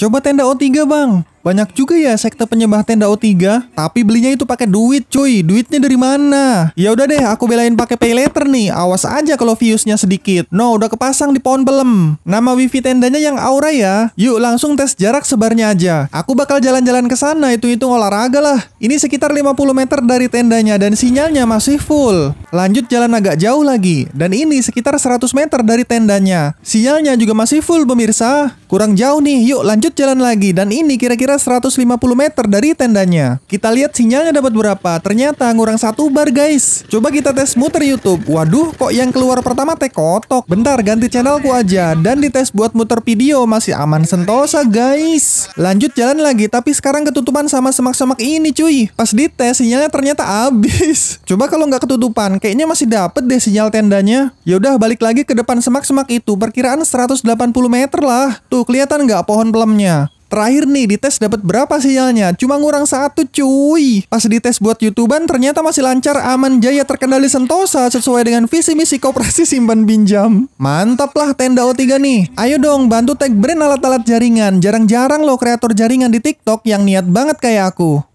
Coba tenda O3 bang, banyak juga ya sekte penyembah tenda O3, tapi belinya itu pakai duit cuy. Duitnya dari mana? Ya udah deh, aku belain pakai pay later nih. Awas aja kalau viewsnya sedikit. No, udah kepasang di pohon belem. Nama wifi tendanya yang Aura ya. Yuk langsung tes jarak sebarnya aja. Aku bakal jalan-jalan ke sana, itu hitung olahraga lah. Ini sekitar 50 meter dari tendanya dan sinyalnya masih full. Lanjut jalan agak jauh lagi, dan ini sekitar 100 meter dari tendanya. sinyalnya juga masih full pemirsa. Kurang jauh nih, yuk lanjut jalan lagi, dan ini kira-kira 150 meter dari tendanya. Kita lihat sinyalnya dapat berapa, ternyata ngurang satu bar guys. Coba kita tes muter YouTube. Waduh, kok yang keluar pertama teh kotok. Bentar, ganti channelku aja, dan dites buat muter video masih aman sentosa guys. Lanjut jalan lagi, tapi sekarang ketutupan sama semak-semak ini cuy. Pas dites, sinyalnya ternyata habis. Coba kalau nggak ketutupan, Kayaknya masih dapet deh sinyal tendanya. Yaudah balik lagi ke depan semak-semak itu. Perkiraan 180 meter lah. Tuh kelihatan nggak pohon pelemnya. Terakhir nih di tes dapat berapa sinyalnya? Cuma ngurang satu cuy. Pas di tes buat youtuber ternyata masih lancar aman jaya terkendali sentosa sesuai dengan visi misi koperasi simpan pinjam. Mantap lah tenda O3 nih. Ayo dong bantu tag brand alat-alat jaringan. Jarang-jarang loh kreator jaringan di TikTok yang niat banget kayak aku.